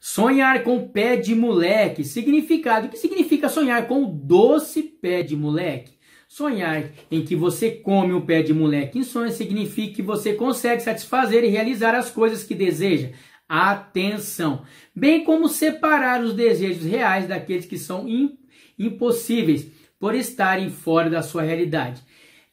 Sonhar com pé de moleque. Significado. O que significa sonhar com doce pé de moleque? Sonhar em que você come um pé de moleque em sonho significa que você consegue satisfazer e realizar as coisas que deseja. Atenção! Bem como separar os desejos reais daqueles que são impossíveis por estarem fora da sua realidade.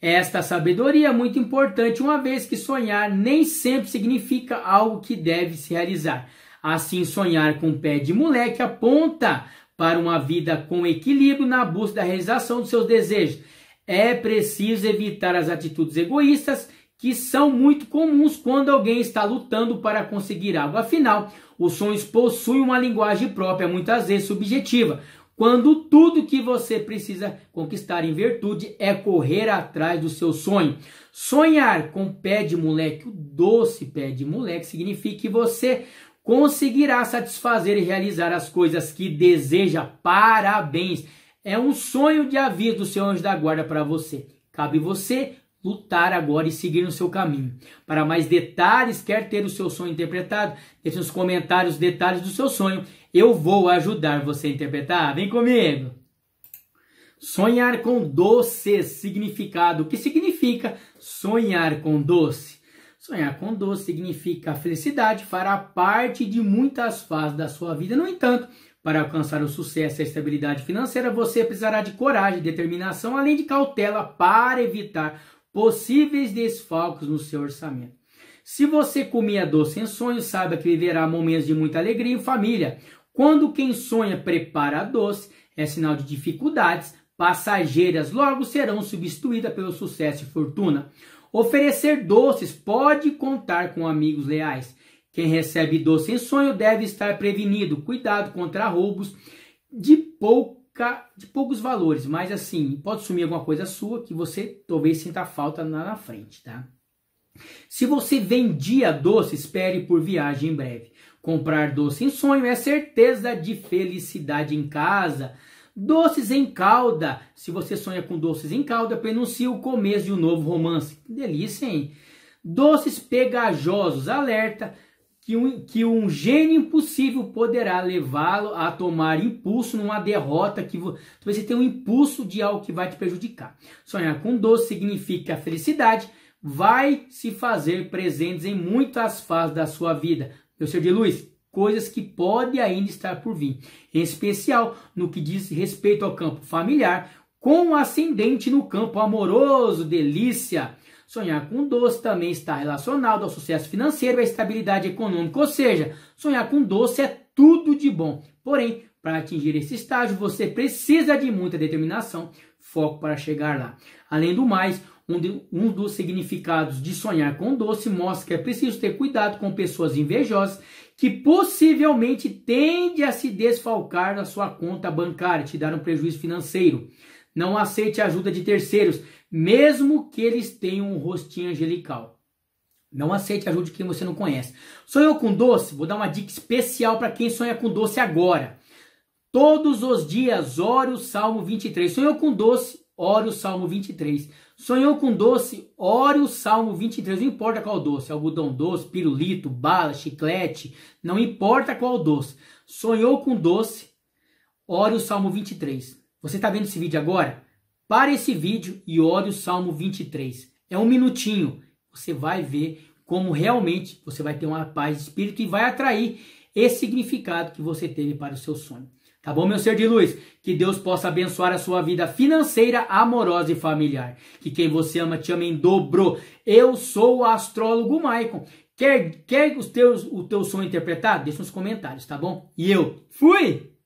Esta sabedoria é muito importante, uma vez que sonhar nem sempre significa algo que deve se realizar. Assim, sonhar com pé de moleque aponta para uma vida com equilíbrio na busca da realização dos seus desejos. É preciso evitar as atitudes egoístas que são muito comuns quando alguém está lutando para conseguir algo. Afinal, os sonhos possuem uma linguagem própria, muitas vezes subjetiva, quando tudo que você precisa conquistar em virtude é correr atrás do seu sonho. Sonhar com pé de moleque, o doce pé de moleque, significa que você conseguirá satisfazer e realizar as coisas que deseja. Parabéns! É um sonho de aviso do seu anjo da guarda para você. Cabe você lutar agora e seguir no seu caminho. Para mais detalhes, quer ter o seu sonho interpretado? Deixe nos comentários os detalhes do seu sonho. Eu vou ajudar você a interpretar. Vem comigo! Sonhar com doce significado. O que significa sonhar com doce? Sonhar com doce significa felicidade, fará parte de muitas fases da sua vida. No entanto, para alcançar o sucesso e a estabilidade financeira, você precisará de coragem, determinação, além de cautela para evitar possíveis desfalques no seu orçamento. Se você comia doce em sonhos, saiba que viverá momentos de muita alegria e família. Quando quem sonha prepara doce, é sinal de dificuldades passageiras, logo serão substituídas pelo sucesso e fortuna. Oferecer doces pode contar com amigos leais. Quem recebe doce em sonho deve estar prevenido. Cuidado contra roubos de pouca de poucos valores, mas assim, pode sumir alguma coisa sua que você talvez sinta falta lá na frente, tá? Se você vendia doce, espere por viagem em breve. Comprar doce em sonho é certeza de felicidade em casa. Doces em calda. Se você sonha com doces em calda, prenuncia o começo de um novo romance. Que delícia, hein? Doces pegajosos. Alerta que um, que um gênio impossível poderá levá-lo a tomar impulso numa derrota que você tem um impulso de algo que vai te prejudicar. Sonhar com doce significa que a felicidade vai se fazer presente em muitas fases da sua vida. Eu sou de luz coisas que pode ainda estar por vir, em especial no que diz respeito ao campo familiar, com ascendente no campo amoroso, delícia. Sonhar com doce também está relacionado ao sucesso financeiro e à estabilidade econômica, ou seja, sonhar com doce é tudo de bom. Porém, para atingir esse estágio, você precisa de muita determinação, foco para chegar lá. Além do mais, um, de, um dos significados de sonhar com doce mostra que é preciso ter cuidado com pessoas invejosas que possivelmente tende a se desfalcar na sua conta bancária, te dar um prejuízo financeiro. Não aceite a ajuda de terceiros, mesmo que eles tenham um rostinho angelical. Não aceite ajuda de quem você não conhece. Sonhou com doce? Vou dar uma dica especial para quem sonha com doce agora. Todos os dias, ore o Salmo 23. Sonhou com doce? Ore o Salmo 23. Sonhou com doce? Ore o Salmo 23. Não importa qual doce. Algodão doce, pirulito, bala, chiclete. Não importa qual doce. Sonhou com doce? Ore o Salmo 23. Você está vendo esse vídeo agora? Pare esse vídeo e ore o Salmo 23. É um minutinho você vai ver como realmente você vai ter uma paz de espírito e vai atrair esse significado que você teve para o seu sonho. Tá bom, meu ser de luz? Que Deus possa abençoar a sua vida financeira, amorosa e familiar. Que quem você ama te ama em dobro. Eu sou o astrólogo Maicon. Quer, quer os teus, o teu sonho interpretado? Deixa nos comentários, tá bom? E eu fui!